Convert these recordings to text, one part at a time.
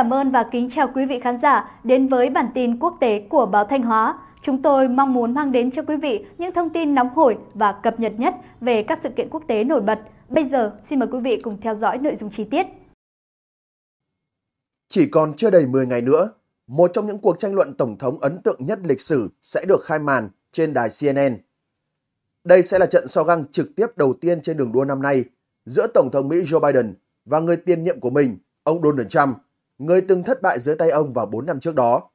cảm ơn và kính chào quý vị khán giả đến với bản tin quốc tế của báo Thanh Hóa. Chúng tôi mong muốn mang đến cho quý vị những thông tin nóng hổi và cập nhật nhất về các sự kiện quốc tế nổi bật. Bây giờ, xin mời quý vị cùng theo dõi nội dung chi tiết. Chỉ còn chưa đầy 10 ngày nữa, một trong những cuộc tranh luận tổng thống ấn tượng nhất lịch sử sẽ được khai màn trên đài CNN. Đây sẽ là trận so găng trực tiếp đầu tiên trên đường đua năm nay giữa Tổng thống Mỹ Joe Biden và người tiền nhiệm của mình, ông Donald Trump người từng thất bại dưới tay ông vào 4 năm trước đó.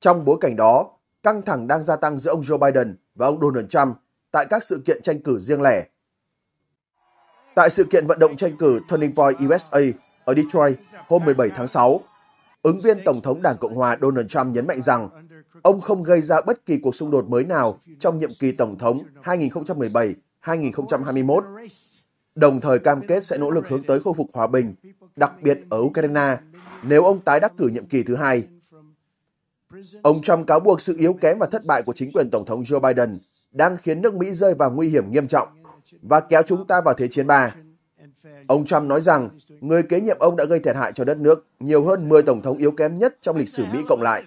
Trong bối cảnh đó, căng thẳng đang gia tăng giữa ông Joe Biden và ông Donald Trump tại các sự kiện tranh cử riêng lẻ. Tại sự kiện vận động tranh cử Turning Point USA ở Detroit hôm 17 tháng 6, ứng viên Tổng thống Đảng Cộng hòa Donald Trump nhấn mạnh rằng ông không gây ra bất kỳ cuộc xung đột mới nào trong nhiệm kỳ Tổng thống 2017-2021, đồng thời cam kết sẽ nỗ lực hướng tới khôi phục hòa bình đặc biệt ở Ukraine nếu ông tái đắc cử nhiệm kỳ thứ hai. Ông Trump cáo buộc sự yếu kém và thất bại của chính quyền Tổng thống Joe Biden đang khiến nước Mỹ rơi vào nguy hiểm nghiêm trọng và kéo chúng ta vào Thế chiến 3. Ông Trump nói rằng người kế nhiệm ông đã gây thiệt hại cho đất nước nhiều hơn 10 tổng thống yếu kém nhất trong lịch sử Mỹ cộng lại.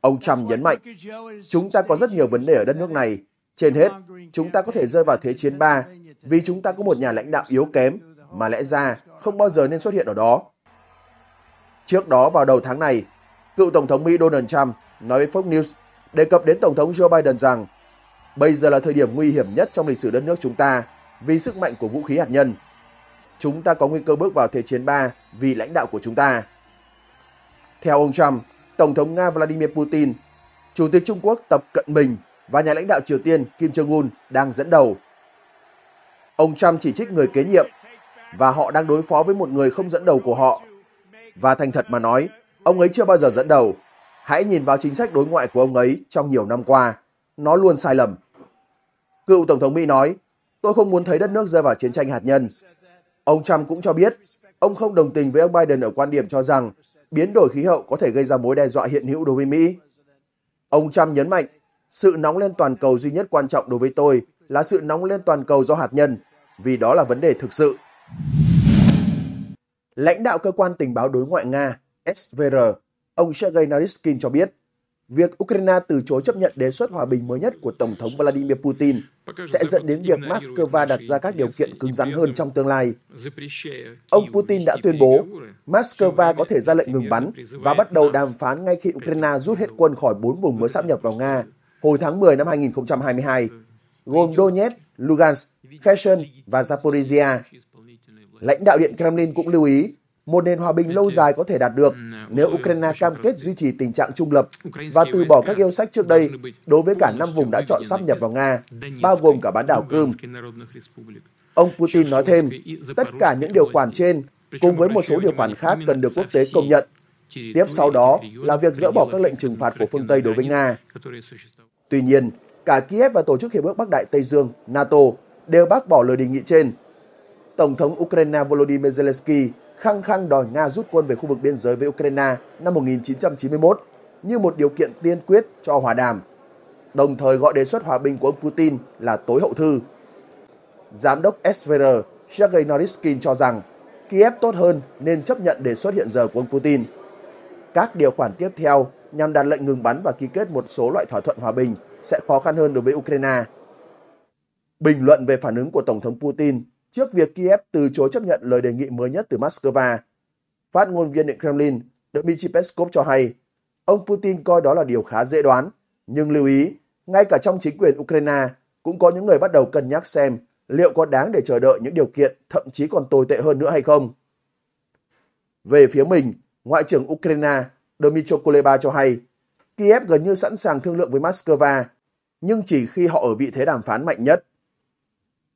Ông Trump nhấn mạnh, chúng ta có rất nhiều vấn đề ở đất nước này. Trên hết, chúng ta có thể rơi vào Thế chiến 3 vì chúng ta có một nhà lãnh đạo yếu kém mà lẽ ra không bao giờ nên xuất hiện ở đó. Trước đó vào đầu tháng này, cựu Tổng thống Mỹ Donald Trump nói với Fox News đề cập đến Tổng thống Joe Biden rằng bây giờ là thời điểm nguy hiểm nhất trong lịch sử đất nước chúng ta vì sức mạnh của vũ khí hạt nhân. Chúng ta có nguy cơ bước vào Thế chiến 3 vì lãnh đạo của chúng ta. Theo ông Trump, Tổng thống Nga Vladimir Putin, Chủ tịch Trung Quốc Tập Cận Bình và nhà lãnh đạo Triều Tiên Kim Jong-un đang dẫn đầu. Ông Trump chỉ trích người kế nhiệm và họ đang đối phó với một người không dẫn đầu của họ. Và thành thật mà nói, ông ấy chưa bao giờ dẫn đầu. Hãy nhìn vào chính sách đối ngoại của ông ấy trong nhiều năm qua. Nó luôn sai lầm. Cựu Tổng thống Mỹ nói, tôi không muốn thấy đất nước rơi vào chiến tranh hạt nhân. Ông Trump cũng cho biết, ông không đồng tình với ông Biden ở quan điểm cho rằng biến đổi khí hậu có thể gây ra mối đe dọa hiện hữu đối với Mỹ. Ông Trump nhấn mạnh, sự nóng lên toàn cầu duy nhất quan trọng đối với tôi là sự nóng lên toàn cầu do hạt nhân, vì đó là vấn đề thực sự. Lãnh đạo cơ quan tình báo đối ngoại Nga SVR, ông Sergei Naryshkin cho biết, việc Ukraine từ chối chấp nhận đề xuất hòa bình mới nhất của Tổng thống Vladimir Putin sẽ dẫn đến việc Moscow đặt ra các điều kiện cứng rắn hơn trong tương lai. Ông Putin đã tuyên bố Moscow có thể ra lệnh ngừng bắn và bắt đầu đàm phán ngay khi Ukraine rút hết quân khỏi bốn vùng mới sáp nhập vào Nga hồi tháng 10 năm 2022, gồm Donetsk, Lugansk, Kherson và Zaporizhia. Lãnh đạo Điện Kremlin cũng lưu ý một nền hòa bình lâu dài có thể đạt được ừ, à, nếu Ukraine cam kết duy trì tình trạng trung lập và từ bỏ các yêu sách trước đây đối với cả năm vùng đã chọn sắp nhập vào Nga, bao gồm cả bán đảo Crimea. Ông Putin nói thêm, tất cả những điều khoản trên cùng với một số điều khoản khác cần được quốc tế công nhận. Tiếp sau đó là việc dỡ bỏ các lệnh trừng phạt của phương Tây đối với Nga. Tuy nhiên, cả Kiev và Tổ chức Hiệp ước Bắc Đại Tây Dương, NATO, đều bác bỏ lời đề nghị trên Tổng thống Ukraine Volodymyr Zelensky khăng khăng đòi Nga rút quân về khu vực biên giới với Ukraine năm 1991 như một điều kiện tiên quyết cho hòa đàm, đồng thời gọi đề xuất hòa bình của ông Putin là tối hậu thư. Giám đốc SVR Sergei Noriskin cho rằng Kiev tốt hơn nên chấp nhận đề xuất hiện giờ của ông Putin. Các điều khoản tiếp theo nhằm đạt lệnh ngừng bắn và ký kết một số loại thỏa thuận hòa bình sẽ khó khăn hơn đối với Ukraine. Bình luận về phản ứng của Tổng thống Putin trước việc Kiev từ chối chấp nhận lời đề nghị mới nhất từ Moscow. Phát ngôn viên Điện Kremlin Dmitry Peskov cho hay, ông Putin coi đó là điều khá dễ đoán, nhưng lưu ý, ngay cả trong chính quyền Ukraine cũng có những người bắt đầu cân nhắc xem liệu có đáng để chờ đợi những điều kiện thậm chí còn tồi tệ hơn nữa hay không. Về phía mình, Ngoại trưởng Ukraine Dmytro Kuleba cho hay, Kiev gần như sẵn sàng thương lượng với Moscow, nhưng chỉ khi họ ở vị thế đàm phán mạnh nhất.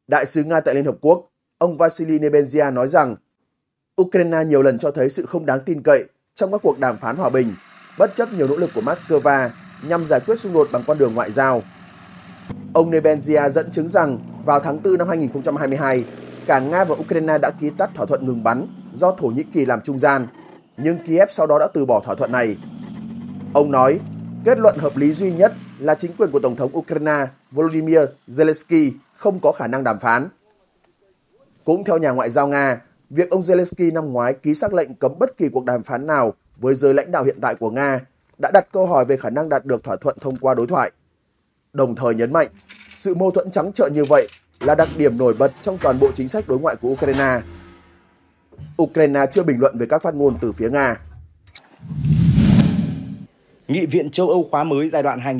Đại sứ Nga tại Liên Hợp Quốc ông Vasily Nebenzia nói rằng Ukraine nhiều lần cho thấy sự không đáng tin cậy trong các cuộc đàm phán hòa bình, bất chấp nhiều nỗ lực của Moscow nhằm giải quyết xung đột bằng con đường ngoại giao. Ông Nebenzia dẫn chứng rằng vào tháng 4 năm 2022, cả Nga và Ukraine đã ký tắt thỏa thuận ngừng bắn do Thổ Nhĩ Kỳ làm trung gian, nhưng Kiev sau đó đã từ bỏ thỏa thuận này. Ông nói, kết luận hợp lý duy nhất là chính quyền của Tổng thống Ukraine Volodymyr Zelensky không có khả năng đàm phán. Cũng theo nhà ngoại giao Nga, việc ông Zelensky năm ngoái ký xác lệnh cấm bất kỳ cuộc đàm phán nào với giới lãnh đạo hiện tại của Nga đã đặt câu hỏi về khả năng đạt được thỏa thuận thông qua đối thoại. Đồng thời nhấn mạnh, sự mâu thuẫn trắng trợn như vậy là đặc điểm nổi bật trong toàn bộ chính sách đối ngoại của Ukraine. Ukraine chưa bình luận về các phát ngôn từ phía Nga. Nghị viện châu Âu khóa mới giai đoạn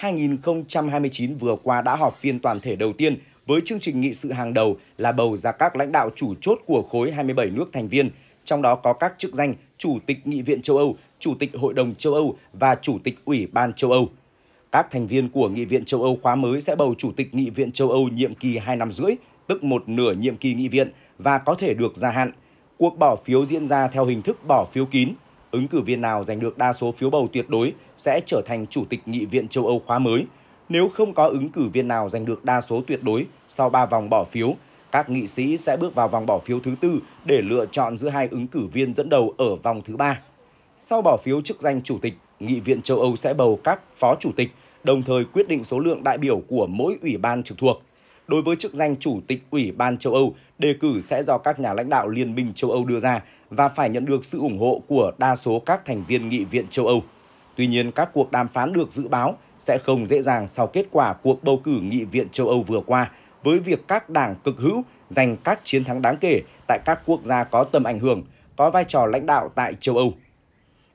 2024-2029 vừa qua đã họp phiên toàn thể đầu tiên với chương trình nghị sự hàng đầu là bầu ra các lãnh đạo chủ chốt của khối 27 nước thành viên, trong đó có các chức danh Chủ tịch Nghị viện châu Âu, Chủ tịch Hội đồng châu Âu và Chủ tịch Ủy ban châu Âu. Các thành viên của Nghị viện châu Âu khóa mới sẽ bầu Chủ tịch Nghị viện châu Âu nhiệm kỳ 2 năm rưỡi, tức một nửa nhiệm kỳ nghị viện và có thể được gia hạn. Cuộc bỏ phiếu diễn ra theo hình thức bỏ phiếu kín – ứng cử viên nào giành được đa số phiếu bầu tuyệt đối sẽ trở thành Chủ tịch Nghị viện châu Âu khóa mới. Nếu không có ứng cử viên nào giành được đa số tuyệt đối sau 3 vòng bỏ phiếu, các nghị sĩ sẽ bước vào vòng bỏ phiếu thứ tư để lựa chọn giữa hai ứng cử viên dẫn đầu ở vòng thứ ba. Sau bỏ phiếu chức danh Chủ tịch, Nghị viện châu Âu sẽ bầu các phó chủ tịch, đồng thời quyết định số lượng đại biểu của mỗi ủy ban trực thuộc đối với chức danh Chủ tịch Ủy ban châu Âu, đề cử sẽ do các nhà lãnh đạo Liên minh châu Âu đưa ra và phải nhận được sự ủng hộ của đa số các thành viên nghị viện châu Âu. Tuy nhiên, các cuộc đàm phán được dự báo sẽ không dễ dàng sau kết quả cuộc bầu cử nghị viện châu Âu vừa qua, với việc các đảng cực hữu giành các chiến thắng đáng kể tại các quốc gia có tầm ảnh hưởng, có vai trò lãnh đạo tại châu Âu.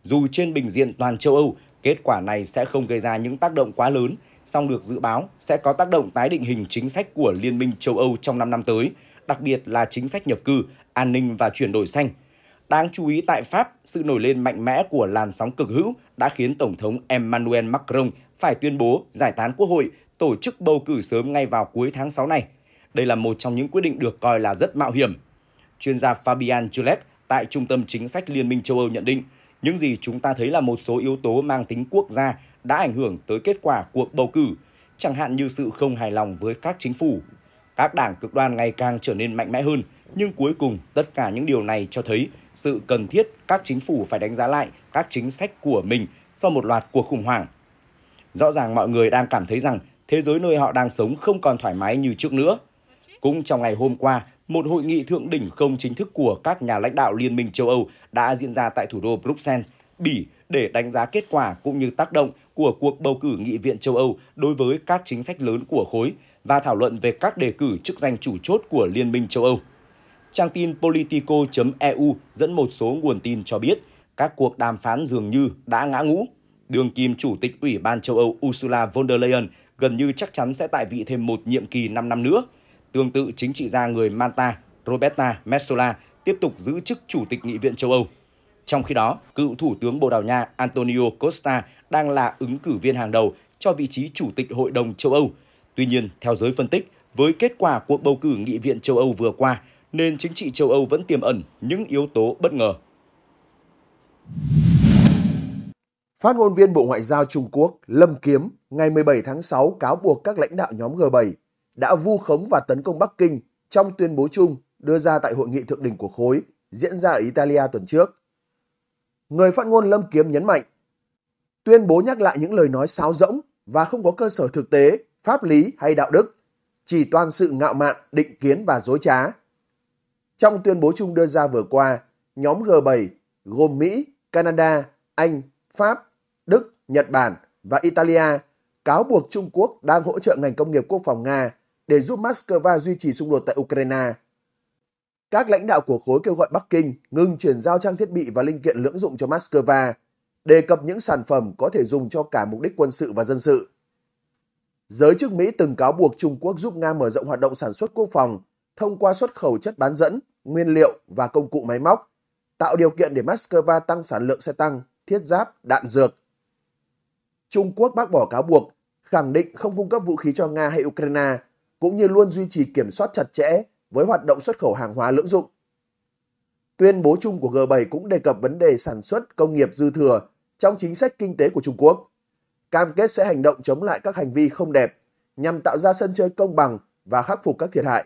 Dù trên bình diện toàn châu Âu, kết quả này sẽ không gây ra những tác động quá lớn song được dự báo sẽ có tác động tái định hình chính sách của Liên minh châu Âu trong 5 năm tới, đặc biệt là chính sách nhập cư, an ninh và chuyển đổi xanh. Đáng chú ý tại Pháp, sự nổi lên mạnh mẽ của làn sóng cực hữu đã khiến Tổng thống Emmanuel Macron phải tuyên bố giải tán quốc hội, tổ chức bầu cử sớm ngay vào cuối tháng 6 này. Đây là một trong những quyết định được coi là rất mạo hiểm. Chuyên gia Fabian Julet tại Trung tâm Chính sách Liên minh châu Âu nhận định, những gì chúng ta thấy là một số yếu tố mang tính quốc gia đã ảnh hưởng tới kết quả cuộc bầu cử, chẳng hạn như sự không hài lòng với các chính phủ. Các đảng cực đoan ngày càng trở nên mạnh mẽ hơn, nhưng cuối cùng tất cả những điều này cho thấy sự cần thiết các chính phủ phải đánh giá lại các chính sách của mình sau một loạt cuộc khủng hoảng. Rõ ràng mọi người đang cảm thấy rằng thế giới nơi họ đang sống không còn thoải mái như trước nữa. Cũng trong ngày hôm qua, một hội nghị thượng đỉnh không chính thức của các nhà lãnh đạo Liên minh châu Âu đã diễn ra tại thủ đô Bruxelles, Bỉ để đánh giá kết quả cũng như tác động của cuộc bầu cử nghị viện châu Âu đối với các chính sách lớn của khối và thảo luận về các đề cử chức danh chủ chốt của Liên minh châu Âu. Trang tin politico.eu dẫn một số nguồn tin cho biết các cuộc đàm phán dường như đã ngã ngũ. Đường kim Chủ tịch Ủy ban châu Âu Ursula von der Leyen gần như chắc chắn sẽ tại vị thêm một nhiệm kỳ 5 năm nữa – Tương tự, chính trị gia người Malta Roberta Metsola tiếp tục giữ chức Chủ tịch Nghị viện châu Âu. Trong khi đó, cựu Thủ tướng Bồ Đào Nha Antonio Costa đang là ứng cử viên hàng đầu cho vị trí Chủ tịch Hội đồng châu Âu. Tuy nhiên, theo giới phân tích, với kết quả cuộc bầu cử Nghị viện châu Âu vừa qua, nên chính trị châu Âu vẫn tiềm ẩn những yếu tố bất ngờ. Phát ngôn viên Bộ Ngoại giao Trung Quốc Lâm Kiếm ngày 17 tháng 6 cáo buộc các lãnh đạo nhóm G7 đã vu khống và tấn công Bắc Kinh trong tuyên bố chung đưa ra tại hội nghị thượng đỉnh của khối diễn ra ở Italia tuần trước. Người phát ngôn Lâm Kiếm nhấn mạnh, tuyên bố nhắc lại những lời nói sáo rỗng và không có cơ sở thực tế, pháp lý hay đạo đức, chỉ toàn sự ngạo mạn, định kiến và dối trá. Trong tuyên bố chung đưa ra vừa qua, nhóm G7 gồm Mỹ, Canada, Anh, Pháp, Đức, Nhật Bản và Italia cáo buộc Trung Quốc đang hỗ trợ ngành công nghiệp quốc phòng Nga để giúp Moscow duy trì xung đột tại Ukraine. Các lãnh đạo của khối kêu gọi Bắc Kinh ngừng chuyển giao trang thiết bị và linh kiện lưỡng dụng cho Moscow, đề cập những sản phẩm có thể dùng cho cả mục đích quân sự và dân sự. Giới chức Mỹ từng cáo buộc Trung Quốc giúp Nga mở rộng hoạt động sản xuất quốc phòng thông qua xuất khẩu chất bán dẫn, nguyên liệu và công cụ máy móc, tạo điều kiện để Moscow tăng sản lượng xe tăng, thiết giáp, đạn dược. Trung Quốc bác bỏ cáo buộc, khẳng định không cung cấp vũ khí cho Nga hay Ukraine cũng như luôn duy trì kiểm soát chặt chẽ với hoạt động xuất khẩu hàng hóa lưỡng dụng. Tuyên bố chung của G7 cũng đề cập vấn đề sản xuất công nghiệp dư thừa trong chính sách kinh tế của Trung Quốc. Cam kết sẽ hành động chống lại các hành vi không đẹp nhằm tạo ra sân chơi công bằng và khắc phục các thiệt hại.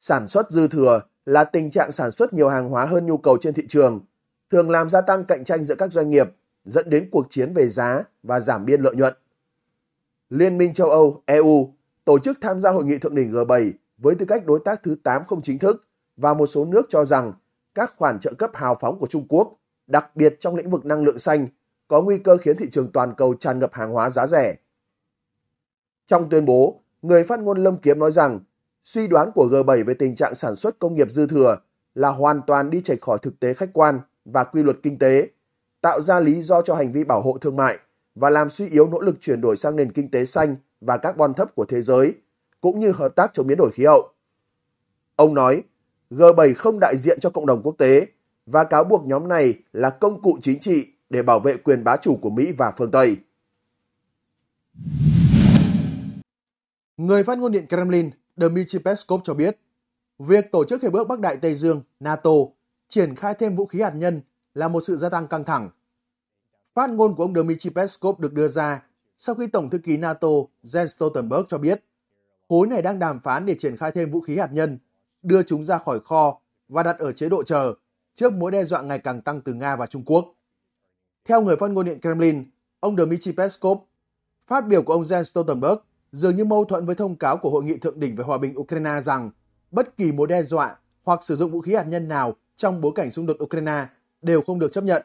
Sản xuất dư thừa là tình trạng sản xuất nhiều hàng hóa hơn nhu cầu trên thị trường, thường làm gia tăng cạnh tranh giữa các doanh nghiệp, dẫn đến cuộc chiến về giá và giảm biên lợi nhuận. Liên minh châu Âu, EU tổ chức tham gia hội nghị thượng đỉnh G7 với tư cách đối tác thứ 8 không chính thức và một số nước cho rằng các khoản trợ cấp hào phóng của Trung Quốc, đặc biệt trong lĩnh vực năng lượng xanh, có nguy cơ khiến thị trường toàn cầu tràn ngập hàng hóa giá rẻ. Trong tuyên bố, người phát ngôn Lâm Kiếm nói rằng suy đoán của G7 về tình trạng sản xuất công nghiệp dư thừa là hoàn toàn đi chạy khỏi thực tế khách quan và quy luật kinh tế, tạo ra lý do cho hành vi bảo hộ thương mại và làm suy yếu nỗ lực chuyển đổi sang nền kinh tế xanh và carbon thấp của thế giới, cũng như hợp tác chống biến đổi khí hậu. Ông nói, G7 không đại diện cho cộng đồng quốc tế và cáo buộc nhóm này là công cụ chính trị để bảo vệ quyền bá chủ của Mỹ và phương Tây. Người phát ngôn điện Kremlin Dmitry Peskov cho biết, việc tổ chức hiệp ước Bắc Đại Tây Dương NATO triển khai thêm vũ khí hạt nhân là một sự gia tăng căng thẳng. Phát ngôn của ông Dmitry Peskov được đưa ra sau khi Tổng thư ký NATO Jens Stoltenberg cho biết khối này đang đàm phán để triển khai thêm vũ khí hạt nhân, đưa chúng ra khỏi kho và đặt ở chế độ chờ trước mối đe dọa ngày càng tăng từ Nga và Trung Quốc. Theo người phát ngôn điện Kremlin, ông Dmitry Peskov, phát biểu của ông Jens Stoltenberg dường như mâu thuẫn với thông cáo của Hội nghị Thượng đỉnh về Hòa bình Ukraine rằng bất kỳ mối đe dọa hoặc sử dụng vũ khí hạt nhân nào trong bối cảnh xung đột Ukraine đều không được chấp nhận.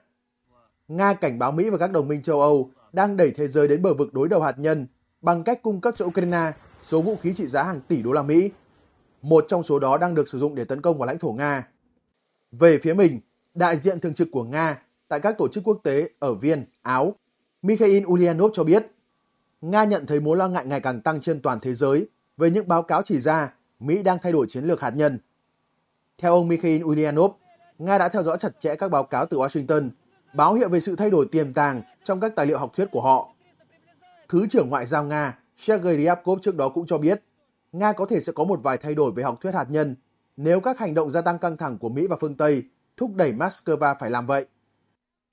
Nga cảnh báo Mỹ và các đồng minh châu Âu đang đẩy thế giới đến bờ vực đối đầu hạt nhân bằng cách cung cấp cho Ukraine số vũ khí trị giá hàng tỷ đô la Mỹ. Một trong số đó đang được sử dụng để tấn công vào lãnh thổ Nga. Về phía mình, đại diện thường trực của Nga tại các tổ chức quốc tế ở Viên, Áo, Mikhail Ulyanov cho biết, Nga nhận thấy mối lo ngại ngày càng tăng trên toàn thế giới về những báo cáo chỉ ra Mỹ đang thay đổi chiến lược hạt nhân. Theo ông Mikhail Ulyanov, Nga đã theo dõi chặt chẽ các báo cáo từ Washington, báo hiệu về sự thay đổi tiềm tàng trong các tài liệu học thuyết của họ. Thứ trưởng Ngoại giao Nga Sergei Ryabkov trước đó cũng cho biết, Nga có thể sẽ có một vài thay đổi về học thuyết hạt nhân nếu các hành động gia tăng căng thẳng của Mỹ và phương Tây thúc đẩy Moscow phải làm vậy.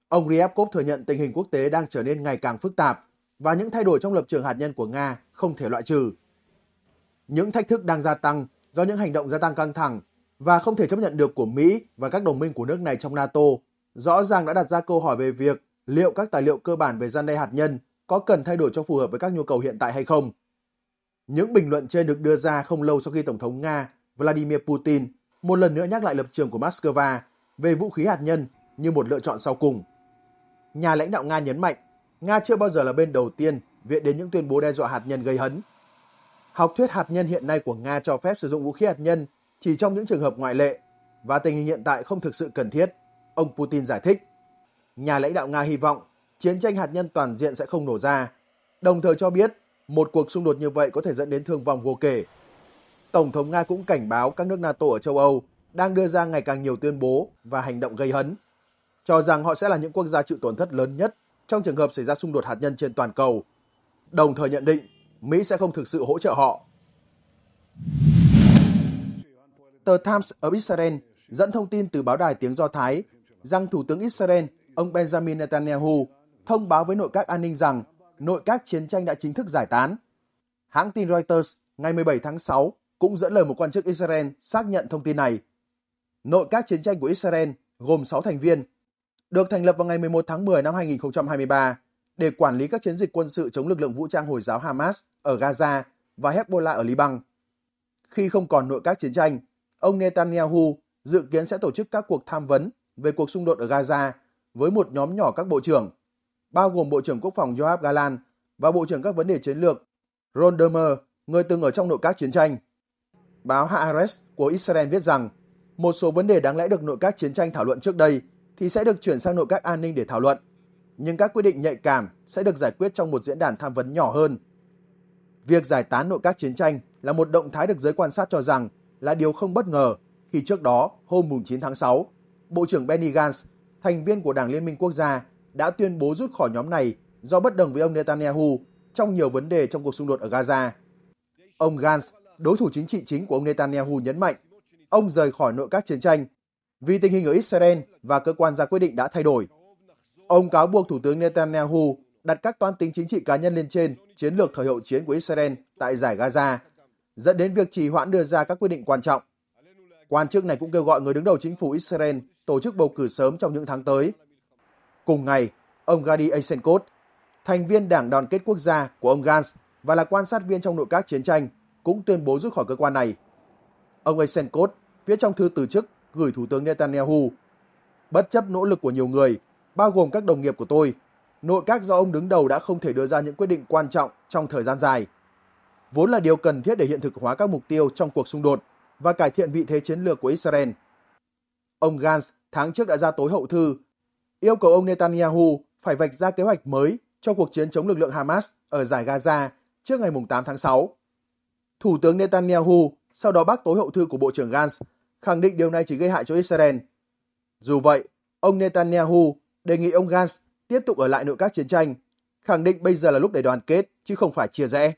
Ông Ryabkov thừa nhận tình hình quốc tế đang trở nên ngày càng phức tạp và những thay đổi trong lập trường hạt nhân của Nga không thể loại trừ. Những thách thức đang gia tăng do những hành động gia tăng căng thẳng và không thể chấp nhận được của Mỹ và các đồng minh của nước này trong NATO rõ ràng đã đặt ra câu hỏi về việc liệu các tài liệu cơ bản về gian đe hạt nhân có cần thay đổi cho phù hợp với các nhu cầu hiện tại hay không. Những bình luận trên được đưa ra không lâu sau khi Tổng thống Nga Vladimir Putin một lần nữa nhắc lại lập trường của Moscow về vũ khí hạt nhân như một lựa chọn sau cùng. Nhà lãnh đạo Nga nhấn mạnh, Nga chưa bao giờ là bên đầu tiên viện đến những tuyên bố đe dọa hạt nhân gây hấn. Học thuyết hạt nhân hiện nay của Nga cho phép sử dụng vũ khí hạt nhân chỉ trong những trường hợp ngoại lệ và tình hình hiện tại không thực sự cần thiết, ông Putin giải thích nhà lãnh đạo Nga hy vọng chiến tranh hạt nhân toàn diện sẽ không nổ ra, đồng thời cho biết một cuộc xung đột như vậy có thể dẫn đến thương vong vô kể. Tổng thống Nga cũng cảnh báo các nước NATO ở châu Âu đang đưa ra ngày càng nhiều tuyên bố và hành động gây hấn, cho rằng họ sẽ là những quốc gia chịu tổn thất lớn nhất trong trường hợp xảy ra xung đột hạt nhân trên toàn cầu, đồng thời nhận định Mỹ sẽ không thực sự hỗ trợ họ. Tờ Times ở Israel dẫn thông tin từ báo đài tiếng Do Thái rằng Thủ tướng Israel ông Benjamin Netanyahu thông báo với nội các an ninh rằng nội các chiến tranh đã chính thức giải tán. Hãng tin Reuters ngày 17 tháng 6 cũng dẫn lời một quan chức Israel xác nhận thông tin này. Nội các chiến tranh của Israel gồm 6 thành viên, được thành lập vào ngày 11 tháng 10 năm 2023 để quản lý các chiến dịch quân sự chống lực lượng vũ trang Hồi giáo Hamas ở Gaza và Hezbollah ở Liban. Khi không còn nội các chiến tranh, ông Netanyahu dự kiến sẽ tổ chức các cuộc tham vấn về cuộc xung đột ở Gaza với một nhóm nhỏ các bộ trưởng, bao gồm Bộ trưởng Quốc phòng Joab Galan và Bộ trưởng các vấn đề chiến lược Ron Dermer, người từng ở trong nội các chiến tranh. Báo Haaretz của Israel viết rằng một số vấn đề đáng lẽ được nội các chiến tranh thảo luận trước đây thì sẽ được chuyển sang nội các an ninh để thảo luận, nhưng các quyết định nhạy cảm sẽ được giải quyết trong một diễn đàn tham vấn nhỏ hơn. Việc giải tán nội các chiến tranh là một động thái được giới quan sát cho rằng là điều không bất ngờ khi trước đó hôm 9 tháng 6, Bộ trưởng Benny Gantz thành viên của Đảng Liên minh Quốc gia, đã tuyên bố rút khỏi nhóm này do bất đồng với ông Netanyahu trong nhiều vấn đề trong cuộc xung đột ở Gaza. Ông Gantz, đối thủ chính trị chính của ông Netanyahu nhấn mạnh, ông rời khỏi nội các chiến tranh vì tình hình ở Israel và cơ quan ra quyết định đã thay đổi. Ông cáo buộc Thủ tướng Netanyahu đặt các toán tính chính trị cá nhân lên trên chiến lược thời hậu chiến của Israel tại giải Gaza, dẫn đến việc trì hoãn đưa ra các quyết định quan trọng. Quan chức này cũng kêu gọi người đứng đầu chính phủ Israel tổ chức bầu cử sớm trong những tháng tới. Cùng ngày, ông Gadi Eisenkot, thành viên Đảng Đoàn kết Quốc gia của ông Gantz và là quan sát viên trong nội các chiến tranh, cũng tuyên bố rút khỏi cơ quan này. Ông Eisenkot viết trong thư từ chức gửi Thủ tướng Netanyahu. Bất chấp nỗ lực của nhiều người, bao gồm các đồng nghiệp của tôi, nội các do ông đứng đầu đã không thể đưa ra những quyết định quan trọng trong thời gian dài. Vốn là điều cần thiết để hiện thực hóa các mục tiêu trong cuộc xung đột và cải thiện vị thế chiến lược của Israel. Ông Gantz tháng trước đã ra tối hậu thư, yêu cầu ông Netanyahu phải vạch ra kế hoạch mới cho cuộc chiến chống lực lượng Hamas ở giải Gaza trước ngày 8 tháng 6. Thủ tướng Netanyahu sau đó bác tối hậu thư của Bộ trưởng Gantz, khẳng định điều này chỉ gây hại cho Israel. Dù vậy, ông Netanyahu đề nghị ông Gantz tiếp tục ở lại nội các chiến tranh, khẳng định bây giờ là lúc để đoàn kết chứ không phải chia rẽ.